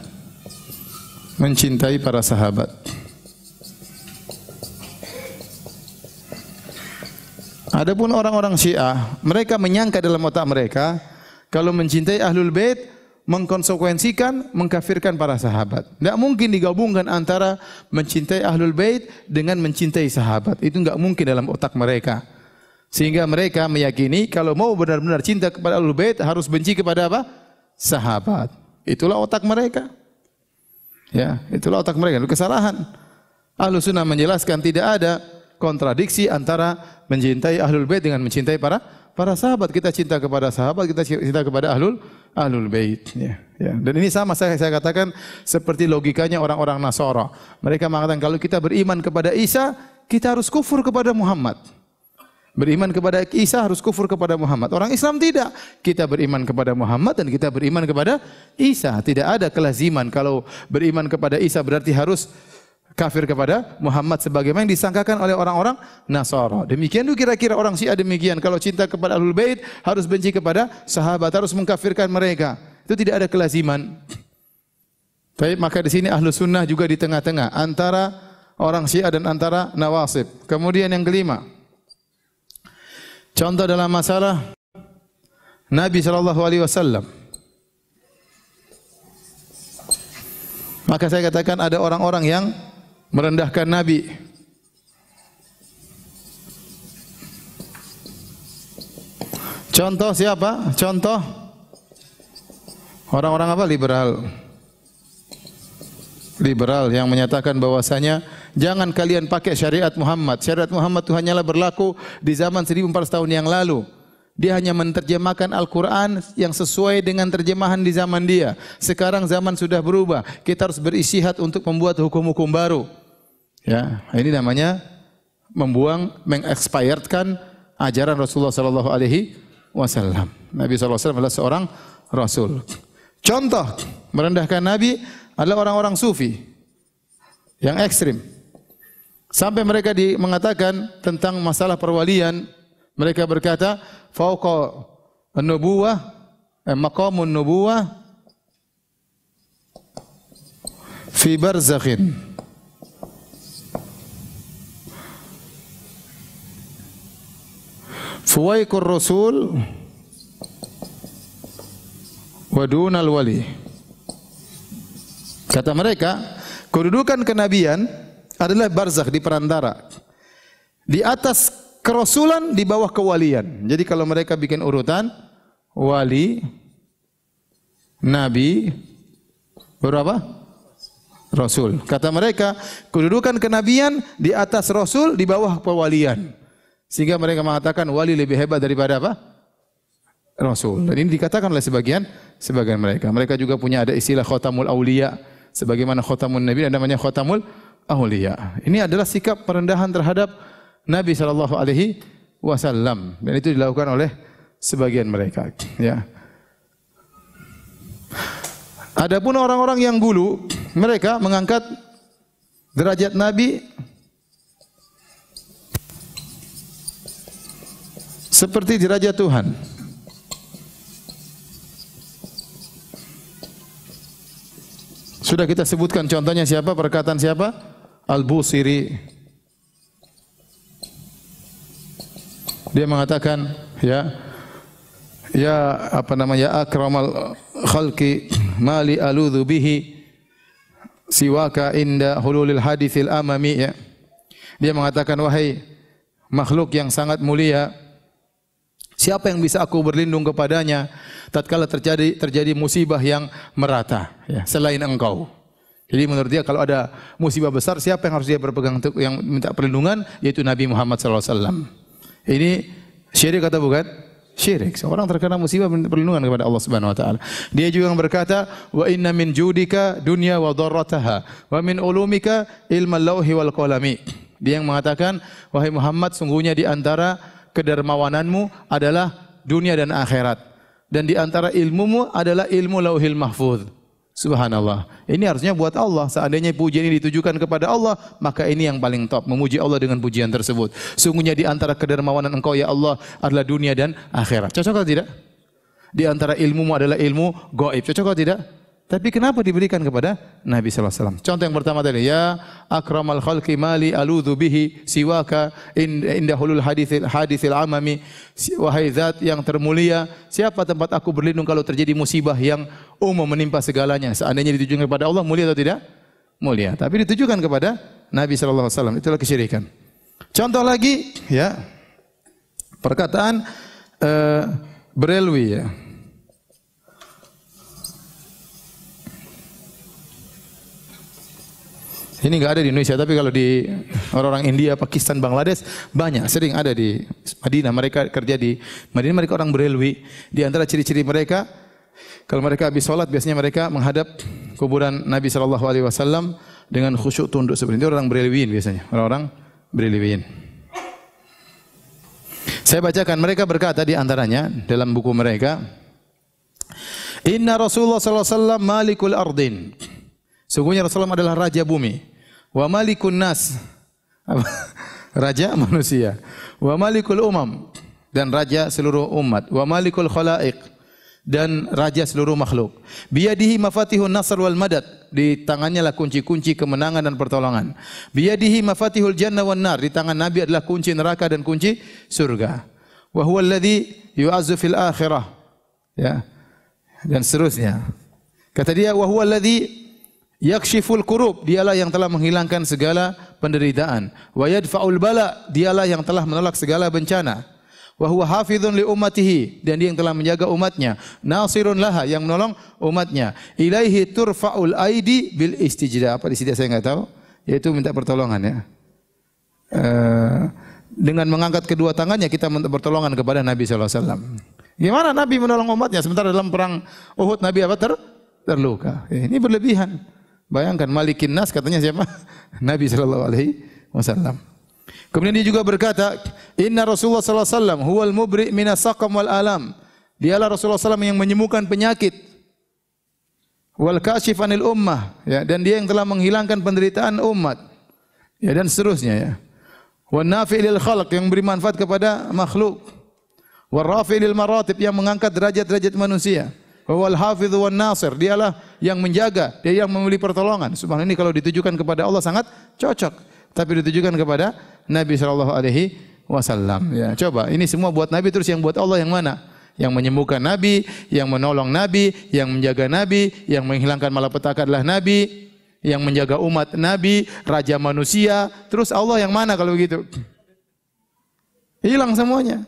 mencintai para sahabat. Adapun orang-orang Syiah, mereka menyangka dalam otak mereka kalau mencintai Ahlul Bait mengkonsekuensikan mengkafirkan para sahabat. Tidak mungkin digabungkan antara mencintai ahlul bait dengan mencintai sahabat. Itu nggak mungkin dalam otak mereka. Sehingga mereka meyakini kalau mau benar-benar cinta kepada ahlul bait harus benci kepada apa? Sahabat. Itulah otak mereka. Ya, itulah otak mereka. Itu kesalahan. Ahlu sunnah menjelaskan tidak ada kontradiksi antara mencintai ahlul bait dengan mencintai para para sahabat. Kita cinta kepada sahabat, kita cinta kepada ahlul ahlul bait. Ya, ya. Dan ini sama saya saya katakan seperti logikanya orang-orang Nasara. Mereka mengatakan kalau kita beriman kepada Isa, kita harus kufur kepada Muhammad. Beriman kepada Isa harus kufur kepada Muhammad. Orang Islam tidak. Kita beriman kepada Muhammad dan kita beriman kepada Isa. Tidak ada kelaziman kalau beriman kepada Isa berarti harus kafir kepada Muhammad sebagaimana yang disangkakan oleh orang-orang Nasara. Demikian juga kira-kira orang Syiah demikian. Kalau cinta kepada Ahlul Bait harus benci kepada sahabat, harus mengkafirkan mereka. Itu tidak ada kelaziman. Baik, maka di sini Ahlus Sunnah juga di tengah-tengah antara orang Syiah dan antara Nawasib. Kemudian yang kelima, Contoh dalam masalah Nabi sallallahu alaihi wasallam. Maka saya katakan ada orang-orang yang merendahkan Nabi. Contoh siapa? Contoh orang-orang apa liberal? Liberal yang menyatakan bahwasanya Jangan kalian pakai syariat Muhammad. Syariat Muhammad itu hanyalah berlaku di zaman 1400 tahun yang lalu. Dia hanya menerjemahkan Al-Quran yang sesuai dengan terjemahan di zaman dia. Sekarang zaman sudah berubah. Kita harus berisihat untuk membuat hukum-hukum baru. Ya, ini namanya membuang, mengexpiredkan ajaran Rasulullah Sallallahu Alaihi Wasallam. Nabi SAW adalah seorang Rasul. Contoh merendahkan Nabi adalah orang-orang Sufi yang ekstrim. Sampai mereka di, mengatakan tentang masalah perwalian, mereka berkata, "Fauqa nubuwah, eh, maqamun nubuwah fi barzakhin." Fuwaikur Rasul wa dunal wali. Kata mereka, kedudukan kenabian adalah barzakh di perantara. Di atas kerasulan, di bawah kewalian. Jadi kalau mereka bikin urutan, wali, nabi, berapa? Rasul. Kata mereka, kedudukan kenabian di atas rasul, di bawah kewalian. Sehingga mereka mengatakan wali lebih hebat daripada apa? Rasul. Dan ini dikatakan oleh sebagian sebagian mereka. Mereka juga punya ada istilah khotamul aulia sebagaimana khotamun nabi dan namanya khotamul awliya. Ini adalah sikap perendahan terhadap Nabi sallallahu alaihi wasallam dan itu dilakukan oleh sebagian mereka, ya. Adapun orang-orang yang gulu, mereka mengangkat derajat Nabi seperti derajat Tuhan. Sudah kita sebutkan contohnya siapa, perkataan siapa? Al-Busiri dia mengatakan ya ya apa namanya ya akramal khalqi mali aludhu bihi siwaka inda hululil hadithil amami ya dia mengatakan wahai makhluk yang sangat mulia siapa yang bisa aku berlindung kepadanya tatkala terjadi terjadi musibah yang merata ya selain engkau jadi menurut dia kalau ada musibah besar siapa yang harus dia berpegang untuk yang minta perlindungan yaitu Nabi Muhammad SAW. Ini syirik kata bukan? Syirik. Seorang terkena musibah minta perlindungan kepada Allah Subhanahu wa taala. Dia juga yang berkata, "Wa inna min judika dunya wa dharrataha wa min ulumika ilmal lauhi wal qalami." Dia yang mengatakan, "Wahai Muhammad, sungguhnya di antara kedermawananmu adalah dunia dan akhirat dan di antara ilmumu adalah ilmu Lauhil Mahfuz." Subhanallah. Ini harusnya buat Allah. Seandainya pujian ini ditujukan kepada Allah, maka ini yang paling top. Memuji Allah dengan pujian tersebut. Sungguhnya di antara kedermawanan engkau ya Allah adalah dunia dan akhirat. Cocok atau tidak? Di antara ilmumu adalah ilmu gaib. Cocok atau tidak? Tapi kenapa diberikan kepada Nabi SAW? Contoh yang pertama tadi, ya akramal khalqi mali aludhu bihi siwaka indahulul hadithil, hadithil amami. Wahai zat yang termulia, siapa tempat aku berlindung kalau terjadi musibah yang umum menimpa segalanya? Seandainya ditujukan kepada Allah, mulia atau tidak? Mulia. Tapi ditujukan kepada Nabi SAW. Itulah kesyirikan. Contoh lagi, ya perkataan uh, Brelwi ya. Ini nggak ada di Indonesia, tapi kalau di orang-orang India, Pakistan, Bangladesh banyak, sering ada di Madinah. Mereka kerja di Madinah, mereka orang berelwi. Di antara ciri-ciri mereka, kalau mereka habis sholat, biasanya mereka menghadap kuburan Nabi Shallallahu Alaihi Wasallam dengan khusyuk tunduk seperti itu orang berelwiin biasanya, orang-orang berelwiin. Saya bacakan mereka berkata di antaranya dalam buku mereka, Inna Rasulullah Sallallahu Alaihi Wasallam Malikul Ardin. Sungguhnya Rasulullah adalah Raja Bumi. Wa malikun nas. raja manusia. Wa malikul umam dan raja seluruh umat. Wa malikul khalaiq dan raja seluruh makhluk. Biyadihi mafatihun nasr wal madad. Di tangannya lah kunci-kunci kemenangan dan pertolongan. Biyadihi mafatihul jannah wan nar. Di tangan Nabi adalah kunci neraka dan kunci surga. Wa huwa alladhi yu'azzu fil akhirah. Ya. Dan seterusnya. Kata dia wa huwa alladhi Yakshiful kurub, dialah yang telah menghilangkan segala penderitaan. Wa yadfa'ul bala, dialah yang telah menolak segala bencana. Wa huwa hafidhun li ummatihi, dan dia yang telah menjaga umatnya. Nasirun laha, yang menolong umatnya. Ilaihi turfa'ul aidi bil istijda. Apa di sini saya enggak tahu? Yaitu minta pertolongan ya. Uh, dengan mengangkat kedua tangannya kita minta pertolongan kepada Nabi sallallahu alaihi wasallam. Gimana Nabi menolong umatnya? Sementara dalam perang Uhud Nabi apa ter terluka. Ya, ini berlebihan. Bayangkan Malikin Nas katanya siapa? Nabi sallallahu alaihi wasallam. Kemudian dia juga berkata, "Inna Rasulullah sallallahu alaihi wasallam huwal mubri wal alam." Dialah Rasulullah SAW yang menyembuhkan penyakit wal anil ummah ya dan dia yang telah menghilangkan penderitaan umat ya dan seterusnya ya wan nafi lil khalq yang beri manfaat kepada makhluk war rafi lil maratib yang mengangkat derajat-derajat manusia Wal hafidhu wan nasir. Dialah yang menjaga, dia yang memilih pertolongan. Subhanallah ini kalau ditujukan kepada Allah sangat cocok, tapi ditujukan kepada Nabi sallallahu alaihi wasallam. Ya, coba ini semua buat Nabi terus yang buat Allah yang mana? Yang menyembuhkan Nabi, yang menolong Nabi, yang menjaga Nabi, yang menghilangkan malapetaka adalah Nabi, yang menjaga umat Nabi, raja manusia. Terus Allah yang mana kalau begitu? Hilang semuanya.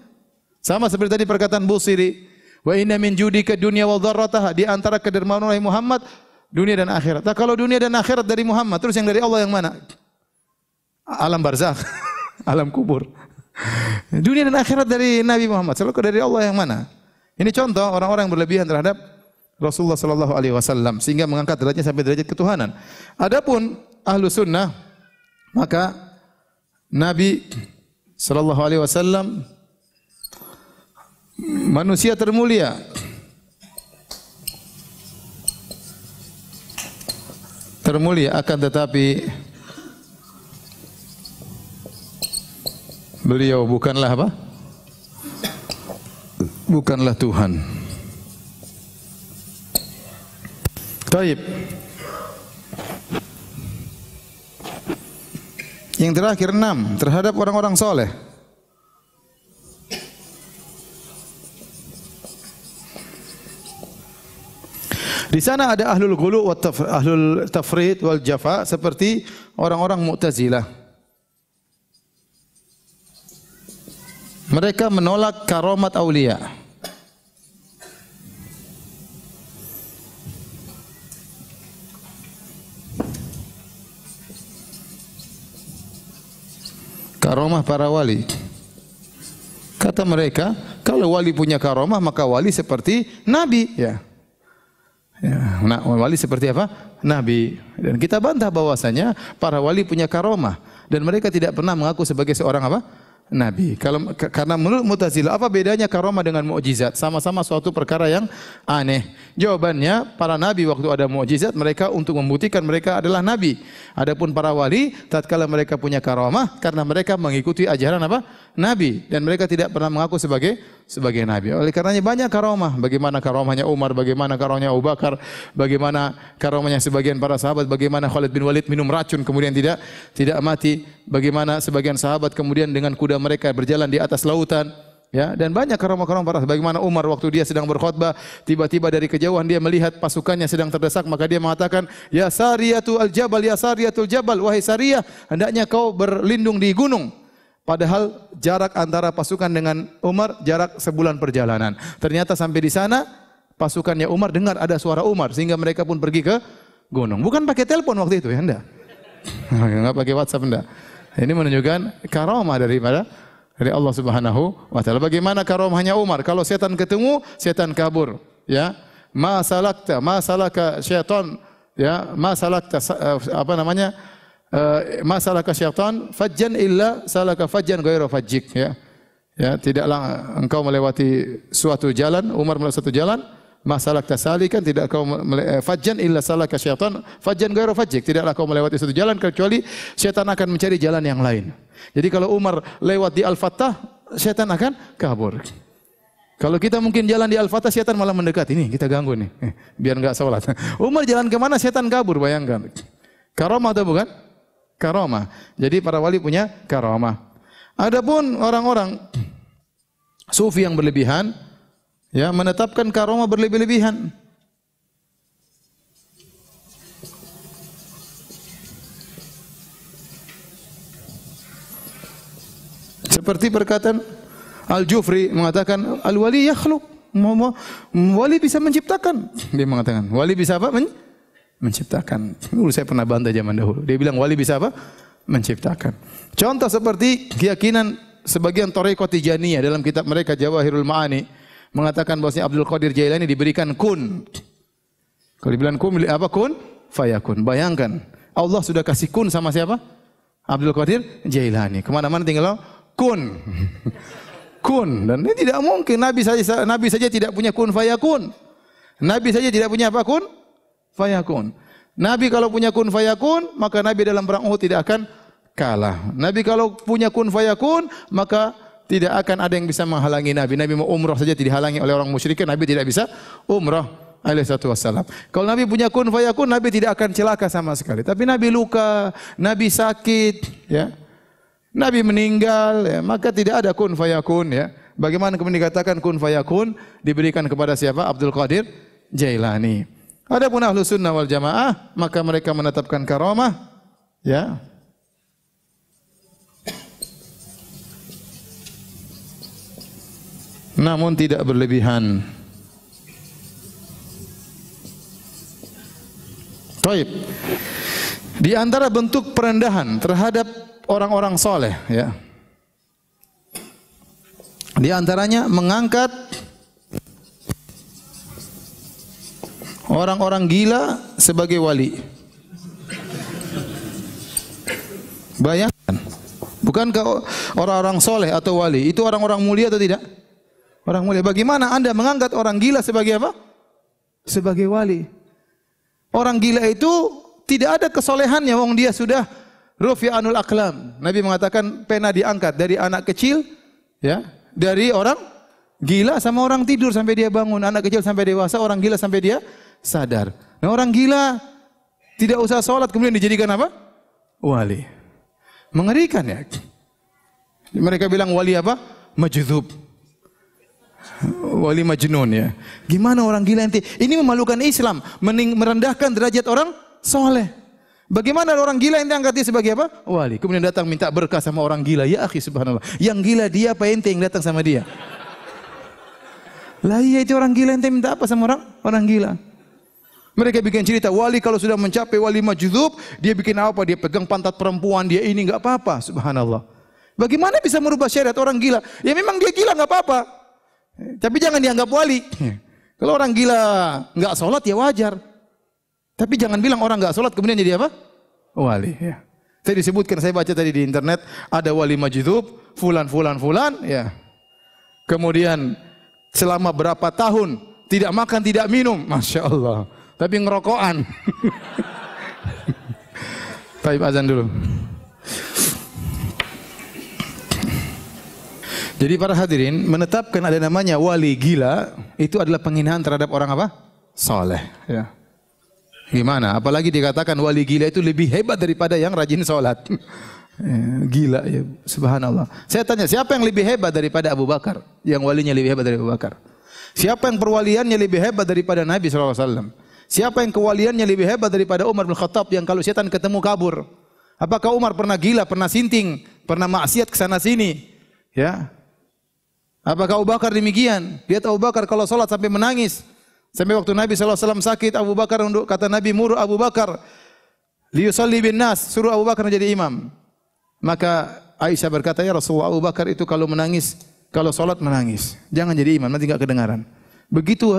Sama seperti tadi perkataan Busiri, Wa inna min judika dunya wa dharrataha di antara kedermawan oleh Muhammad dunia dan akhirat. Nah, kalau dunia dan akhirat dari Muhammad, terus yang dari Allah yang mana? Alam barzakh, alam kubur. Dunia dan akhirat dari Nabi Muhammad. Selalu dari Allah yang mana? Ini contoh orang-orang yang berlebihan terhadap Rasulullah sallallahu alaihi wasallam sehingga mengangkat derajatnya sampai derajat ketuhanan. Adapun ahlu sunnah maka Nabi sallallahu alaihi wasallam manusia termulia. Termulia akan tetapi beliau bukanlah apa? Bukanlah Tuhan. Taib. Yang terakhir enam terhadap orang-orang soleh. Di sana ada ahlul gulu wa ahlul tafrid wal jafa seperti orang-orang Mu'tazilah. Mereka menolak karomat aulia. Karomah para wali. Kata mereka, kalau wali punya karomah maka wali seperti nabi, ya. Ya, nah, wali seperti apa? Nabi. Dan kita bantah bahwasanya para wali punya karomah dan mereka tidak pernah mengaku sebagai seorang apa? Nabi. Kalau karena menurut Mu'tazilah apa bedanya karomah dengan mukjizat? Sama-sama suatu perkara yang aneh. Jawabannya para nabi waktu ada mukjizat mereka untuk membuktikan mereka adalah nabi. Adapun para wali tatkala mereka punya karomah karena mereka mengikuti ajaran apa? Nabi dan mereka tidak pernah mengaku sebagai sebagai nabi. Oleh karenanya banyak karomah. Bagaimana karomahnya Umar, bagaimana karomahnya Abu Bakar, bagaimana karomahnya sebagian para sahabat, bagaimana Khalid bin Walid minum racun kemudian tidak tidak mati, bagaimana sebagian sahabat kemudian dengan kuda kuda mereka berjalan di atas lautan. Ya, dan banyak karomah-karomah para bagaimana Umar waktu dia sedang berkhutbah, tiba-tiba dari kejauhan dia melihat pasukannya sedang terdesak, maka dia mengatakan, "Ya Sariyatu al-Jabal, ya Sariyatul Jabal, wahai Sariyah, hendaknya kau berlindung di gunung." Padahal jarak antara pasukan dengan Umar jarak sebulan perjalanan. Ternyata sampai di sana pasukannya Umar dengar ada suara Umar sehingga mereka pun pergi ke gunung. Bukan pakai telepon waktu itu ya, enggak. enggak pakai WhatsApp enggak. Ini menunjukkan karomah dari mana? Dari Allah Subhanahu wa taala. Bagaimana karomahnya Umar? Kalau setan ketemu, setan kabur, ya. Ma salakta, ma salaka syaitan, ya, ma salakta eh, apa namanya? Eh, ma salaka syaitan fajjan illa salaka fajjan ghairu fajjik, ya. Ya, tidaklah engkau melewati suatu jalan, Umar melewati suatu jalan, masalah tasali kan tidak kau eh, fajan illa salah ke syaitan fajan gairo fajik tidaklah kau melewati satu jalan kecuali syaitan akan mencari jalan yang lain. Jadi kalau Umar lewat di al fatah syaitan akan kabur. Kalau kita mungkin jalan di Al-Fatah, syaitan malah mendekat. Ini kita ganggu nih, eh, biar nggak sholat. Umar jalan kemana, syaitan kabur, bayangkan. Karomah atau bukan? Karomah. Jadi para wali punya karomah. Adapun orang-orang sufi yang berlebihan, Ya, menetapkan karoma berlebih-lebihan. Seperti perkataan Al-Jufri mengatakan al-wali yakhluk. Wali bisa menciptakan. Dia mengatakan, wali bisa apa? Men menciptakan. Dulu saya pernah bantah zaman dahulu. Dia bilang wali bisa apa? Menciptakan. Contoh seperti keyakinan sebagian Toreko ya, dalam kitab mereka Jawahirul Ma'ani mengatakan bahwasanya Abdul Qadir Jailani diberikan kun. Kalau dibilang kun apa kun? Fayakun. Bayangkan, Allah sudah kasih kun sama siapa? Abdul Qadir Jailani. Kemana-mana tinggal kun. kun dan ini tidak mungkin Nabi saja Nabi saja tidak punya kun fayakun. Nabi saja tidak punya apa kun? Fayakun. Nabi kalau punya kun fayakun, maka Nabi dalam perang Uhud tidak akan kalah. Nabi kalau punya kun fayakun, maka tidak akan ada yang bisa menghalangi Nabi. Nabi mau umrah saja tidak dihalangi oleh orang musyrikin. Nabi tidak bisa umrah alaihi satu wassalam. Kalau Nabi punya kun fayakun, Nabi tidak akan celaka sama sekali. Tapi Nabi luka, Nabi sakit, ya. Nabi meninggal, ya. maka tidak ada kun fayakun, ya. Bagaimana kemudian dikatakan kun fayakun diberikan kepada siapa? Abdul Qadir Jailani. Adapun ahlu sunnah wal jamaah, maka mereka menetapkan karamah, ya, namun tidak berlebihan. Taib. Di antara bentuk perendahan terhadap orang-orang soleh, ya. Di antaranya mengangkat orang-orang gila sebagai wali. Bayangkan, bukankah orang-orang soleh atau wali itu orang-orang mulia atau tidak? Orang mulia. Bagaimana Anda mengangkat orang gila sebagai apa? Sebagai wali. Orang gila itu tidak ada kesolehannya. Wong dia sudah anul aklam. Nabi mengatakan pena diangkat dari anak kecil, ya, dari orang gila sama orang tidur sampai dia bangun. Anak kecil sampai dewasa, orang gila sampai dia sadar. Nah orang gila tidak usah sholat kemudian dijadikan apa? Wali. Mengerikan ya. Mereka bilang wali apa? Majuzub wali majnun ya. Gimana orang gila ente? Ini memalukan Islam, merendahkan derajat orang soleh. Bagaimana orang gila ente angkat dia sebagai apa? Wali. Kemudian datang minta berkah sama orang gila. Ya akhi subhanallah. Yang gila dia apa ente yang datang sama dia? Lah iya itu orang gila ente minta apa sama orang? Orang gila. Mereka bikin cerita wali kalau sudah mencapai wali majudub, dia bikin apa? Dia pegang pantat perempuan, dia ini enggak apa-apa, subhanallah. Bagaimana bisa merubah syariat orang gila? Ya memang dia gila enggak apa-apa. Tapi jangan dianggap wali. Iya. Kalau orang gila nggak sholat ya wajar. Tapi jangan bilang orang nggak sholat kemudian jadi apa? Wali. Ya. Saya disebutkan saya baca tadi di internet ada wali majidup fulan fulan fulan, ya. Kemudian selama berapa tahun tidak makan tidak minum, masya Allah. Tapi ngerokokan. Taib azan dulu. Jadi para hadirin menetapkan ada namanya wali gila itu adalah penghinaan terhadap orang apa? Soleh. Ya. Gimana? Apalagi dikatakan wali gila itu lebih hebat daripada yang rajin sholat. Ya, gila ya, subhanallah. Saya tanya, siapa yang lebih hebat daripada Abu Bakar? Yang walinya lebih hebat dari Abu Bakar. Siapa yang perwaliannya lebih hebat daripada Nabi SAW? Siapa yang kewaliannya lebih hebat daripada Umar bin Khattab yang kalau setan ketemu kabur? Apakah Umar pernah gila, pernah sinting, pernah maksiat ke sana sini? Ya, Apakah Abu Bakar demikian? Lihat Abu Bakar kalau sholat sampai menangis. Sampai waktu Nabi SAW sakit, Abu Bakar untuk kata Nabi muru Abu Bakar. Liusalli bin nas, suruh Abu Bakar menjadi imam. Maka Aisyah berkata, ya Rasulullah Abu Bakar itu kalau menangis, kalau sholat menangis. Jangan jadi imam, nanti tidak kedengaran. Begitu eh,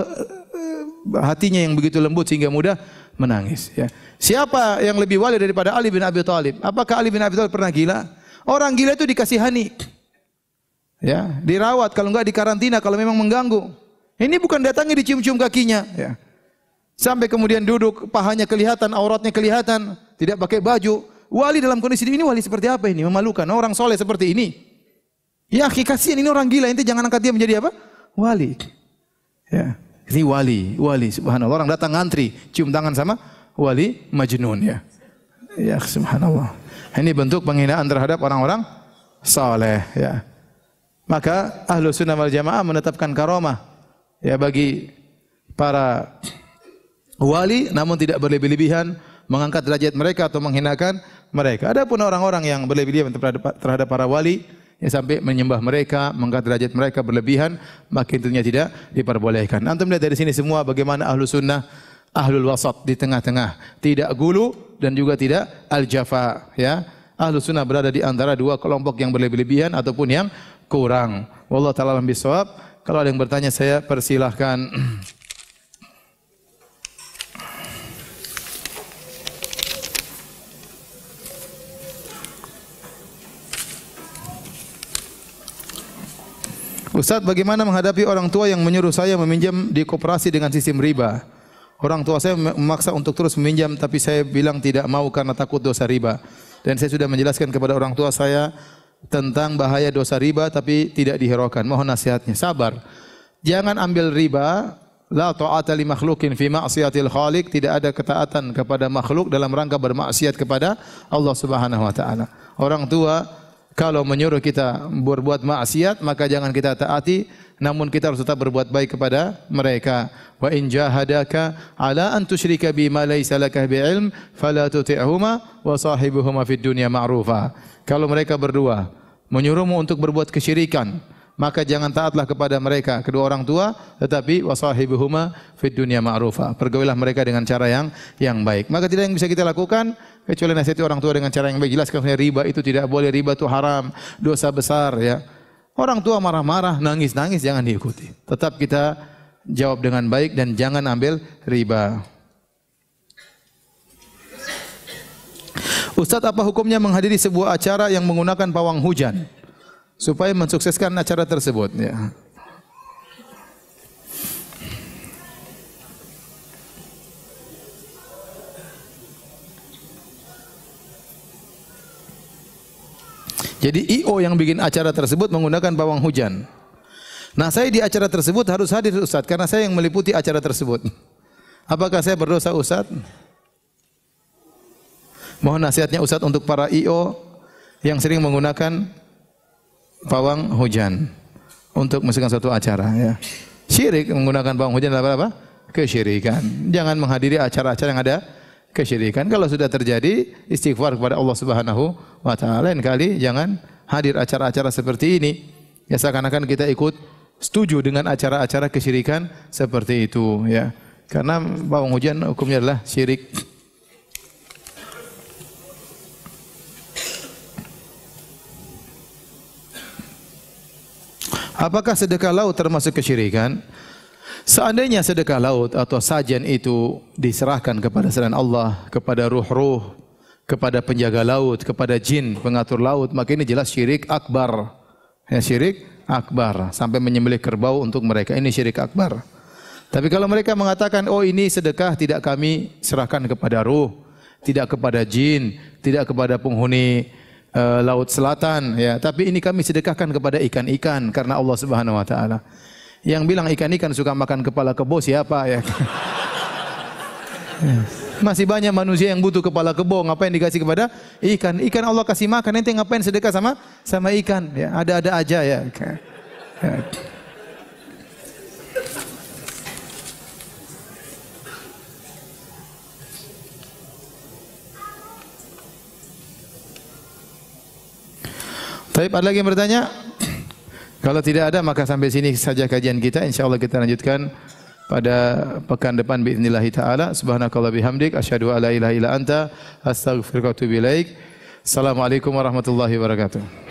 eh, hatinya yang begitu lembut sehingga mudah menangis. Ya. Siapa yang lebih wali daripada Ali bin Abi Thalib? Apakah Ali bin Abi Thalib pernah gila? Orang gila itu dikasihani. Ya, dirawat kalau enggak dikarantina kalau memang mengganggu. Ini bukan datangnya dicium-cium kakinya, ya. Sampai kemudian duduk, pahanya kelihatan, auratnya kelihatan, tidak pakai baju. Wali dalam kondisi ini wali seperti apa ini? Memalukan orang soleh seperti ini. Ya, kasihan ini orang gila, ini jangan angkat dia menjadi apa? Wali. Ya. Ini wali, wali subhanallah. Orang datang ngantri, cium tangan sama wali majnun ya. Ya subhanallah. Ini bentuk penghinaan terhadap orang-orang soleh ya. Maka ahlu sunnah wal jamaah menetapkan karomah ya bagi para wali namun tidak berlebih-lebihan mengangkat derajat mereka atau menghinakan mereka. Adapun orang-orang yang berlebih-lebihan terhadap para wali ya sampai menyembah mereka, mengangkat derajat mereka berlebihan, maka tentunya tidak diperbolehkan. Antum melihat dari sini semua bagaimana ahlu sunnah ahlul wasat di tengah-tengah, tidak gulu dan juga tidak al-jafa ya. Ahlu sunnah berada di antara dua kelompok yang berlebih-lebihan ataupun yang kurang. Wallah taala bisawab. Kalau ada yang bertanya saya persilahkan. Ustaz, bagaimana menghadapi orang tua yang menyuruh saya meminjam di koperasi dengan sistem riba? Orang tua saya memaksa untuk terus meminjam, tapi saya bilang tidak mau karena takut dosa riba. Dan saya sudah menjelaskan kepada orang tua saya, tentang bahaya dosa riba tapi tidak dihiraukan. Mohon nasihatnya. Sabar. Jangan ambil riba. La ta'ata li makhlukin fi ma'siyatil khaliq. Tidak ada ketaatan kepada makhluk dalam rangka bermaksiat kepada Allah Subhanahu wa taala. Orang tua kalau menyuruh kita berbuat maksiat maka jangan kita taati namun kita harus tetap berbuat baik kepada mereka. Wa in jahadaka ala an tusyrika bima laysa laka ilm fala tuti'huma wa sahibuhuma fid dunya ma'rufa. Kalau mereka berdua menyuruhmu untuk berbuat kesyirikan, maka jangan taatlah kepada mereka kedua orang tua tetapi wasahibuhuma fid dunya ma'rufa. Pergaulilah mereka dengan cara yang yang baik. Maka tidak yang bisa kita lakukan kecuali nasihati orang tua dengan cara yang baik. Jelaskan riba itu tidak boleh, riba itu haram, dosa besar ya. Orang tua marah-marah, nangis-nangis jangan diikuti. Tetap kita jawab dengan baik dan jangan ambil riba. Ustaz, apa hukumnya menghadiri sebuah acara yang menggunakan pawang hujan supaya mensukseskan acara tersebut? Ya. Jadi IO yang bikin acara tersebut menggunakan pawang hujan. Nah, saya di acara tersebut harus hadir Ustaz karena saya yang meliputi acara tersebut. Apakah saya berdosa Ustaz? Mohon nasihatnya Ustaz untuk para IO yang sering menggunakan pawang hujan untuk mengisikan suatu acara ya. Syirik menggunakan pawang hujan adalah apa? Kesyirikan. Jangan menghadiri acara-acara yang ada kesyirikan. Kalau sudah terjadi, istighfar kepada Allah Subhanahu wa taala. Lain kali jangan hadir acara-acara seperti ini. Ya seakan-akan kita ikut setuju dengan acara-acara kesyirikan seperti itu ya. Karena bawang hujan hukumnya adalah syirik. Apakah sedekah laut termasuk kesyirikan? Seandainya sedekah laut atau sajian itu diserahkan kepada selain Allah, kepada ruh-ruh, kepada penjaga laut, kepada jin, pengatur laut, maka ini jelas syirik akbar. Ya syirik akbar sampai menyembelih kerbau untuk mereka. Ini syirik akbar. Tapi kalau mereka mengatakan, "Oh, ini sedekah tidak kami serahkan kepada ruh, tidak kepada jin, tidak kepada penghuni e, laut selatan ya, tapi ini kami sedekahkan kepada ikan-ikan karena Allah Subhanahu wa taala." Yang bilang ikan-ikan suka makan kepala kebo siapa ya? ya. Masih banyak manusia yang butuh kepala kebo, ngapain dikasih kepada ikan? Ikan Allah kasih makan, nanti ngapain sedekah sama sama ikan? Ya, ada-ada aja ya. Tapi ada lagi yang bertanya? Kalau tidak ada maka sampai sini saja kajian kita insyaallah kita lanjutkan pada pekan depan biiznillahi taala subhanakallah bihamdik asyhadu alla ilaha illa anta astaghfiruka wa atubu ilaik assalamualaikum warahmatullahi wabarakatuh